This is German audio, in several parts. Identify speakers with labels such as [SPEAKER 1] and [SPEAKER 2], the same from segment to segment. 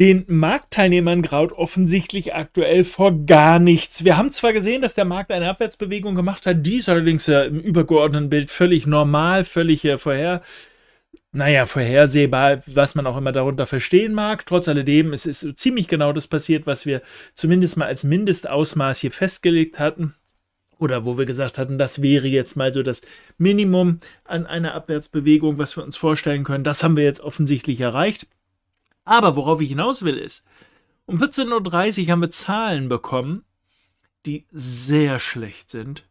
[SPEAKER 1] den Marktteilnehmern graut offensichtlich aktuell vor gar nichts. Wir haben zwar gesehen, dass der Markt eine Abwärtsbewegung gemacht hat, die ist allerdings ja im übergeordneten Bild völlig normal, völlig äh, vorher, naja, vorhersehbar, was man auch immer darunter verstehen mag. Trotz alledem, es ist ziemlich genau das passiert, was wir zumindest mal als Mindestausmaß hier festgelegt hatten. Oder wo wir gesagt hatten, das wäre jetzt mal so das Minimum an einer Abwärtsbewegung, was wir uns vorstellen können. Das haben wir jetzt offensichtlich erreicht. Aber worauf ich hinaus will, ist, um 14.30 Uhr haben wir Zahlen bekommen, die sehr schlecht sind.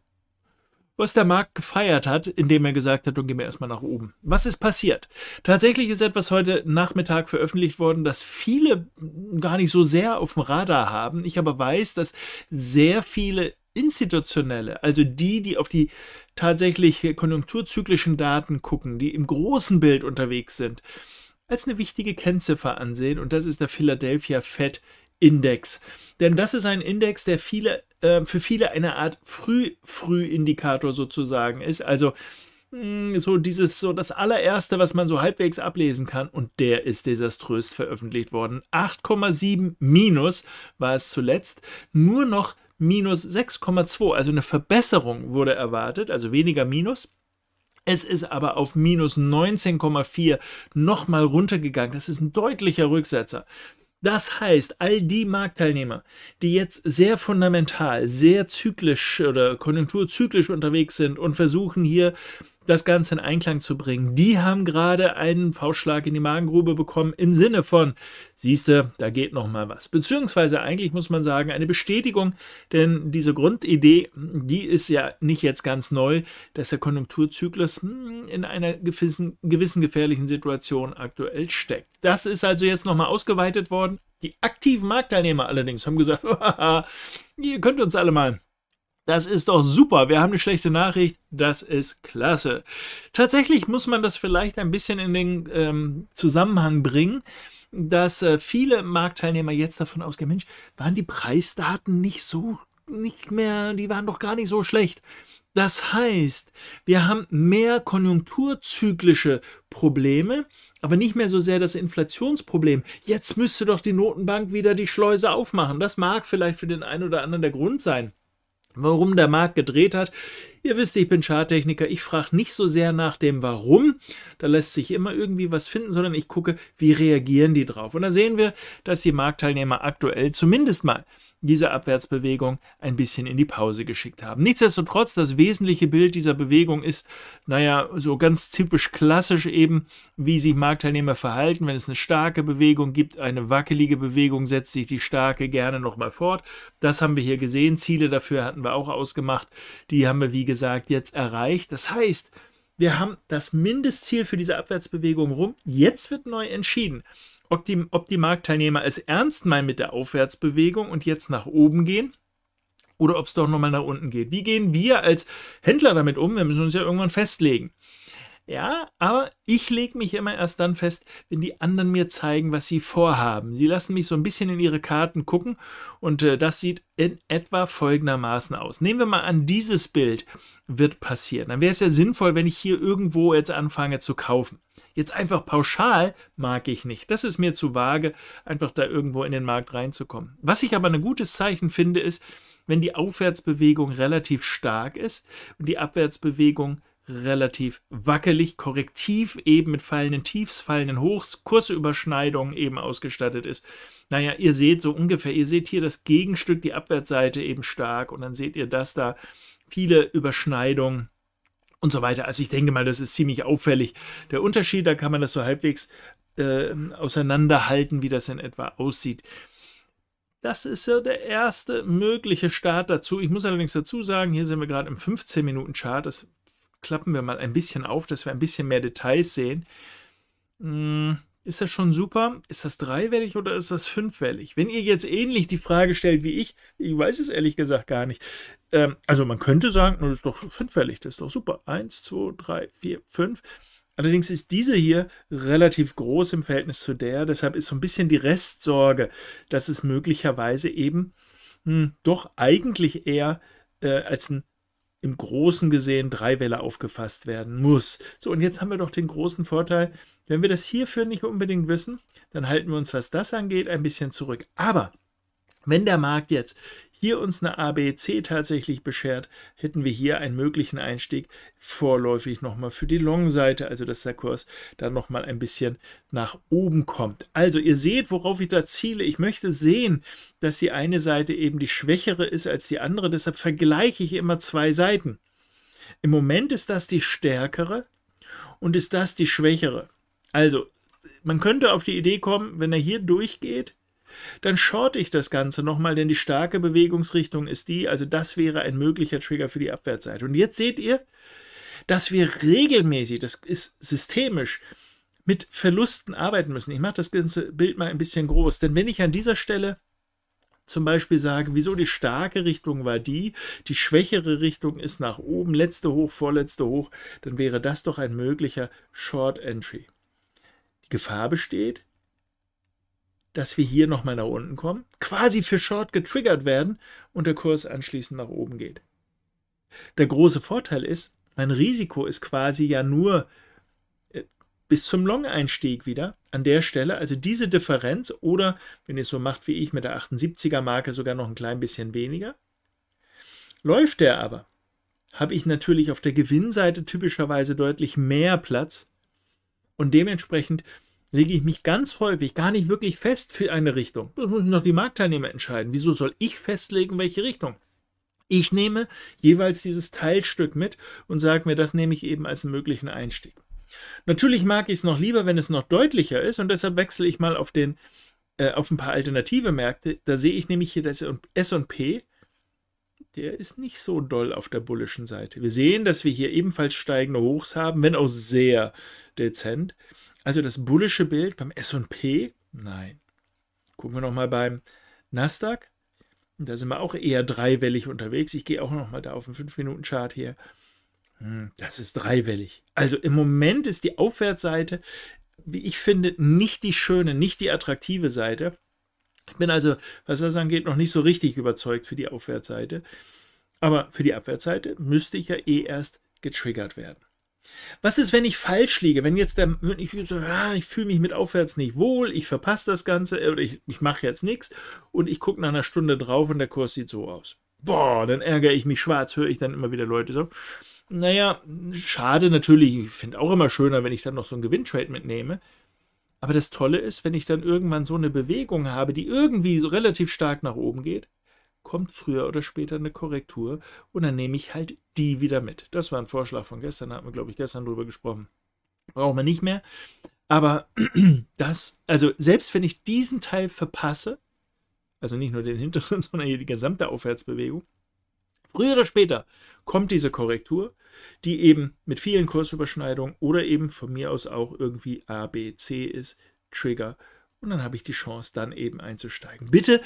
[SPEAKER 1] Was der Markt gefeiert hat, indem er gesagt hat, dann gehen wir erstmal nach oben. Was ist passiert? Tatsächlich ist etwas heute Nachmittag veröffentlicht worden, das viele gar nicht so sehr auf dem Radar haben. Ich aber weiß, dass sehr viele institutionelle, also die, die auf die tatsächlich konjunkturzyklischen Daten gucken, die im großen Bild unterwegs sind, als eine wichtige Kennziffer ansehen und das ist der Philadelphia Fed Index. Denn das ist ein Index, der viele, äh, für viele eine Art Früh-Früh-Indikator sozusagen ist. Also hm, so dieses, so das allererste, was man so halbwegs ablesen kann, und der ist desaströs veröffentlicht worden. 8,7 minus war es zuletzt. Nur noch minus 6,2, also eine Verbesserung wurde erwartet, also weniger minus. Es ist aber auf minus 19,4 nochmal runtergegangen. Das ist ein deutlicher Rücksetzer. Das heißt, all die Marktteilnehmer, die jetzt sehr fundamental, sehr zyklisch oder konjunkturzyklisch unterwegs sind und versuchen hier das Ganze in Einklang zu bringen. Die haben gerade einen Faustschlag in die Magengrube bekommen im Sinne von, siehste, da geht noch mal was. Beziehungsweise eigentlich muss man sagen, eine Bestätigung, denn diese Grundidee, die ist ja nicht jetzt ganz neu, dass der Konjunkturzyklus hm, in einer gewissen, gewissen gefährlichen Situation aktuell steckt. Das ist also jetzt noch mal ausgeweitet worden. Die aktiven Marktteilnehmer allerdings haben gesagt, ihr könnt uns alle mal das ist doch super. Wir haben eine schlechte Nachricht. Das ist klasse. Tatsächlich muss man das vielleicht ein bisschen in den ähm, Zusammenhang bringen, dass äh, viele Marktteilnehmer jetzt davon ausgehen, Mensch, waren die Preisdaten nicht so, nicht mehr, die waren doch gar nicht so schlecht. Das heißt, wir haben mehr konjunkturzyklische Probleme, aber nicht mehr so sehr das Inflationsproblem. Jetzt müsste doch die Notenbank wieder die Schleuse aufmachen. Das mag vielleicht für den einen oder anderen der Grund sein warum der Markt gedreht hat. Ihr wisst, ich bin Charttechniker. Ich frage nicht so sehr nach dem Warum. Da lässt sich immer irgendwie was finden, sondern ich gucke, wie reagieren die drauf. Und da sehen wir, dass die Marktteilnehmer aktuell zumindest mal dieser Abwärtsbewegung ein bisschen in die Pause geschickt haben. Nichtsdestotrotz, das wesentliche Bild dieser Bewegung ist, naja, so ganz typisch klassisch eben, wie sich Marktteilnehmer verhalten. Wenn es eine starke Bewegung gibt, eine wackelige Bewegung, setzt sich die starke gerne nochmal fort. Das haben wir hier gesehen. Ziele dafür hatten wir auch ausgemacht. Die haben wir, wie gesagt, jetzt erreicht. Das heißt, wir haben das Mindestziel für diese Abwärtsbewegung rum. Jetzt wird neu entschieden ob die, ob die Marktteilnehmer es ernst meinen mit der Aufwärtsbewegung und jetzt nach oben gehen oder ob es doch nochmal nach unten geht. Wie gehen wir als Händler damit um? Wir müssen uns ja irgendwann festlegen. Ja, aber ich lege mich immer erst dann fest, wenn die anderen mir zeigen, was sie vorhaben. Sie lassen mich so ein bisschen in ihre Karten gucken und äh, das sieht in etwa folgendermaßen aus. Nehmen wir mal an, dieses Bild wird passieren. Dann wäre es ja sinnvoll, wenn ich hier irgendwo jetzt anfange zu kaufen. Jetzt einfach pauschal mag ich nicht. Das ist mir zu vage, einfach da irgendwo in den Markt reinzukommen. Was ich aber ein gutes Zeichen finde, ist, wenn die Aufwärtsbewegung relativ stark ist und die Abwärtsbewegung relativ wackelig, korrektiv eben mit fallenden Tiefs, fallenden Hochs, Kursüberschneidungen eben ausgestattet ist. Naja, ihr seht so ungefähr, ihr seht hier das Gegenstück, die Abwärtsseite eben stark und dann seht ihr das da, viele Überschneidungen und so weiter. Also ich denke mal, das ist ziemlich auffällig. Der Unterschied, da kann man das so halbwegs äh, auseinanderhalten, wie das in etwa aussieht. Das ist ja der erste mögliche Start dazu. Ich muss allerdings dazu sagen, hier sind wir gerade im 15-Minuten-Chart. Das klappen wir mal ein bisschen auf, dass wir ein bisschen mehr Details sehen. Hm, ist das schon super? Ist das dreiwellig oder ist das fünfwellig? Wenn ihr jetzt ähnlich die Frage stellt wie ich, ich weiß es ehrlich gesagt gar nicht. Ähm, also man könnte sagen, das ist doch fünfwellig, das ist doch super. Eins, zwei, drei, vier, fünf. Allerdings ist diese hier relativ groß im Verhältnis zu der, deshalb ist so ein bisschen die Restsorge, dass es möglicherweise eben mh, hm, doch eigentlich eher äh, als ein im Großen gesehen drei Welle aufgefasst werden muss. So, und jetzt haben wir doch den großen Vorteil, wenn wir das hierfür nicht unbedingt wissen, dann halten wir uns, was das angeht, ein bisschen zurück. Aber wenn der Markt jetzt hier uns eine ABC tatsächlich beschert, hätten wir hier einen möglichen Einstieg vorläufig nochmal für die Long-Seite, also dass der Kurs dann nochmal ein bisschen nach oben kommt. Also ihr seht, worauf ich da ziele. Ich möchte sehen, dass die eine Seite eben die schwächere ist als die andere, deshalb vergleiche ich immer zwei Seiten. Im Moment ist das die stärkere und ist das die schwächere. Also man könnte auf die Idee kommen, wenn er hier durchgeht, dann short ich das Ganze nochmal, denn die starke Bewegungsrichtung ist die, also das wäre ein möglicher Trigger für die Abwärtsseite. Und jetzt seht ihr, dass wir regelmäßig, das ist systemisch, mit Verlusten arbeiten müssen. Ich mache das ganze Bild mal ein bisschen groß, denn wenn ich an dieser Stelle zum Beispiel sage, wieso die starke Richtung war die, die schwächere Richtung ist nach oben, letzte hoch, vorletzte hoch, dann wäre das doch ein möglicher Short Entry. Die Gefahr besteht, dass wir hier nochmal nach unten kommen, quasi für Short getriggert werden und der Kurs anschließend nach oben geht. Der große Vorteil ist, mein Risiko ist quasi ja nur äh, bis zum Long-Einstieg wieder an der Stelle, also diese Differenz oder wenn ihr es so macht wie ich mit der 78er-Marke sogar noch ein klein bisschen weniger. Läuft der aber, habe ich natürlich auf der Gewinnseite typischerweise deutlich mehr Platz und dementsprechend lege ich mich ganz häufig gar nicht wirklich fest für eine Richtung. Das müssen doch die Marktteilnehmer entscheiden. Wieso soll ich festlegen, welche Richtung? Ich nehme jeweils dieses Teilstück mit und sage mir, das nehme ich eben als möglichen Einstieg. Natürlich mag ich es noch lieber, wenn es noch deutlicher ist und deshalb wechsle ich mal auf, den, äh, auf ein paar alternative Märkte. Da sehe ich nämlich hier das S&P, der ist nicht so doll auf der bullischen Seite. Wir sehen, dass wir hier ebenfalls steigende Hochs haben, wenn auch sehr dezent. Also das bullische Bild beim SP? Nein. Gucken wir nochmal beim Nasdaq. Da sind wir auch eher dreiwellig unterwegs. Ich gehe auch nochmal da auf den 5-Minuten-Chart hier. Hm, das ist dreiwellig. Also im Moment ist die Aufwärtsseite, wie ich finde, nicht die schöne, nicht die attraktive Seite. Ich bin also, was das angeht, noch nicht so richtig überzeugt für die Aufwärtsseite. Aber für die Abwärtsseite müsste ich ja eh erst getriggert werden. Was ist, wenn ich falsch liege? Wenn jetzt der, wenn ich so, ah, ich fühle mich mit aufwärts nicht wohl, ich verpasse das Ganze äh, oder ich, ich mache jetzt nichts und ich gucke nach einer Stunde drauf und der Kurs sieht so aus. Boah, dann ärgere ich mich schwarz, höre ich dann immer wieder Leute so. Naja, schade natürlich, ich finde auch immer schöner, wenn ich dann noch so einen Gewinntrade mitnehme. Aber das Tolle ist, wenn ich dann irgendwann so eine Bewegung habe, die irgendwie so relativ stark nach oben geht, kommt früher oder später eine Korrektur und dann nehme ich halt die wieder mit. Das war ein Vorschlag von gestern, da hatten wir, glaube ich, gestern drüber gesprochen. Brauchen wir nicht mehr. Aber das, also selbst wenn ich diesen Teil verpasse, also nicht nur den hinteren, sondern hier die gesamte Aufwärtsbewegung, früher oder später kommt diese Korrektur, die eben mit vielen Kursüberschneidungen oder eben von mir aus auch irgendwie A, B, C ist, Trigger. Und dann habe ich die Chance, dann eben einzusteigen. Bitte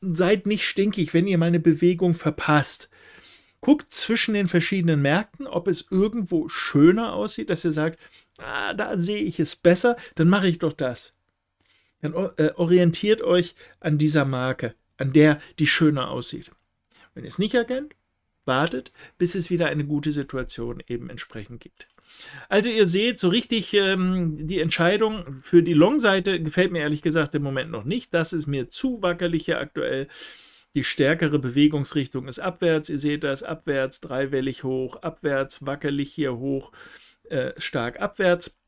[SPEAKER 1] seid nicht stinkig, wenn ihr meine Bewegung verpasst. Guckt zwischen den verschiedenen Märkten, ob es irgendwo schöner aussieht, dass ihr sagt, ah, da sehe ich es besser, dann mache ich doch das. Dann äh, orientiert euch an dieser Marke, an der die schöner aussieht. Wenn ihr es nicht erkennt, wartet, bis es wieder eine gute Situation eben entsprechend gibt. Also ihr seht so richtig ähm, die Entscheidung für die Long-Seite gefällt mir ehrlich gesagt im Moment noch nicht. Das ist mir zu wackelig hier aktuell. Die stärkere Bewegungsrichtung ist abwärts. Ihr seht das abwärts, dreiwellig hoch, abwärts, wackelig hier hoch, äh, stark abwärts.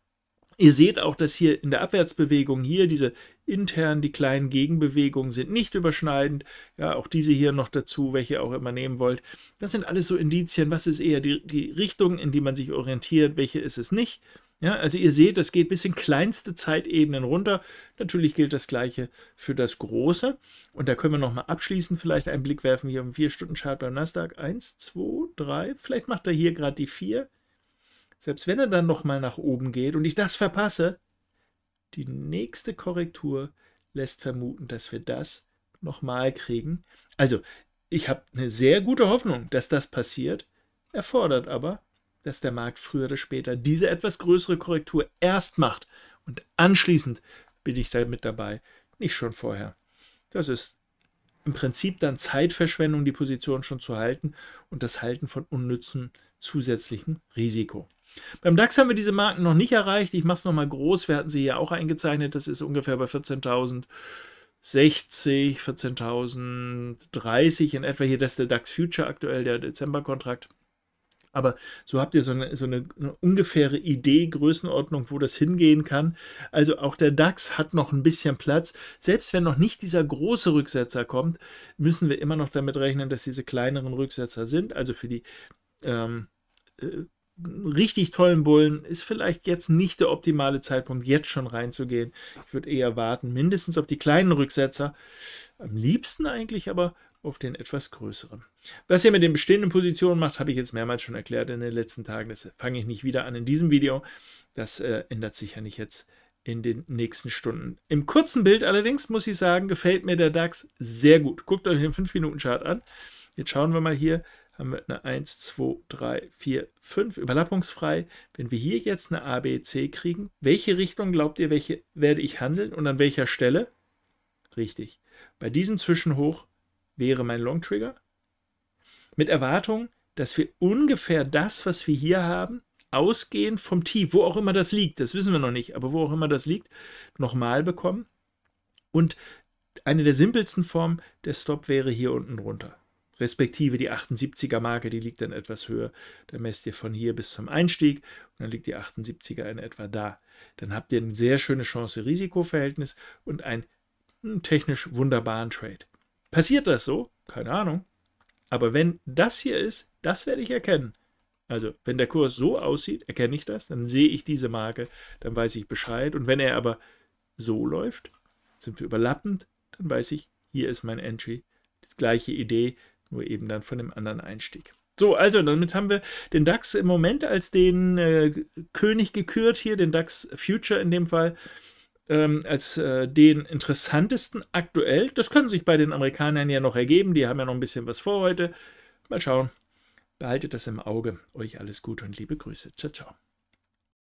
[SPEAKER 1] Ihr seht auch, dass hier in der Abwärtsbewegung hier diese intern die kleinen Gegenbewegungen sind nicht überschneidend. Ja, auch diese hier noch dazu, welche auch immer nehmen wollt. Das sind alles so Indizien, was ist eher die, die Richtung, in die man sich orientiert, welche ist es nicht. Ja, also ihr seht, das geht bis in kleinste Zeitebenen runter. Natürlich gilt das Gleiche für das Große. Und da können wir nochmal abschließend vielleicht einen Blick werfen hier um 4-Stunden-Chart beim Nasdaq. 1, 2, 3, vielleicht macht er hier gerade die 4. Selbst wenn er dann nochmal nach oben geht und ich das verpasse, die nächste Korrektur lässt vermuten, dass wir das nochmal kriegen. Also, ich habe eine sehr gute Hoffnung, dass das passiert, erfordert aber, dass der Markt früher oder später diese etwas größere Korrektur erst macht und anschließend bin ich damit dabei, nicht schon vorher. Das ist im Prinzip dann Zeitverschwendung, die Position schon zu halten und das Halten von unnützen zusätzlichem Risiko. Beim DAX haben wir diese Marken noch nicht erreicht. Ich mache es nochmal groß. Wir hatten sie ja auch eingezeichnet. Das ist ungefähr bei 14.060, 14.030 in etwa. Hier, das ist der DAX Future aktuell, der Dezemberkontrakt. Aber so habt ihr so eine, so eine ungefähre Idee, Größenordnung, wo das hingehen kann. Also auch der DAX hat noch ein bisschen Platz. Selbst wenn noch nicht dieser große Rücksetzer kommt, müssen wir immer noch damit rechnen, dass diese kleineren Rücksetzer sind. Also für die ähm, äh, richtig tollen Bullen ist vielleicht jetzt nicht der optimale Zeitpunkt, jetzt schon reinzugehen. Ich würde eher warten, mindestens auf die kleinen Rücksetzer. Am liebsten eigentlich aber auf den etwas größeren. Was ihr mit den bestehenden Positionen macht, habe ich jetzt mehrmals schon erklärt in den letzten Tagen. Das fange ich nicht wieder an in diesem Video. Das äh, ändert sich ja nicht jetzt in den nächsten Stunden. Im kurzen Bild allerdings muss ich sagen, gefällt mir der DAX sehr gut. Guckt euch den 5-Minuten-Chart an. Jetzt schauen wir mal hier haben wir eine 1, 2, 3, 4, 5 überlappungsfrei. Wenn wir hier jetzt eine A, B, C kriegen, welche Richtung glaubt ihr, welche werde ich handeln und an welcher Stelle? Richtig. Bei diesem Zwischenhoch wäre mein Long Trigger. Mit Erwartung, dass wir ungefähr das, was wir hier haben, ausgehend vom Tief, wo auch immer das liegt, das wissen wir noch nicht, aber wo auch immer das liegt, nochmal bekommen. Und eine der simpelsten Formen, der Stop wäre hier unten drunter respektive die 78er Marke, die liegt dann etwas höher. Dann messt ihr von hier bis zum Einstieg und dann liegt die 78er in etwa da. Dann habt ihr ein sehr schönes chance Risikoverhältnis verhältnis und einen hm, technisch wunderbaren Trade. Passiert das so? Keine Ahnung. Aber wenn das hier ist, das werde ich erkennen. Also, wenn der Kurs so aussieht, erkenne ich das, dann sehe ich diese Marke, dann weiß ich Bescheid. Und wenn er aber so läuft, sind wir überlappend, dann weiß ich, hier ist mein Entry. Das gleiche Idee, nur eben dann von dem anderen Einstieg. So, also damit haben wir den DAX im Moment als den äh, König gekürt hier, den DAX Future in dem Fall, ähm, als äh, den interessantesten aktuell. Das können sich bei den Amerikanern ja noch ergeben, die haben ja noch ein bisschen was vor heute. Mal schauen. Behaltet das im Auge. Euch alles Gute und liebe Grüße. Ciao, ciao.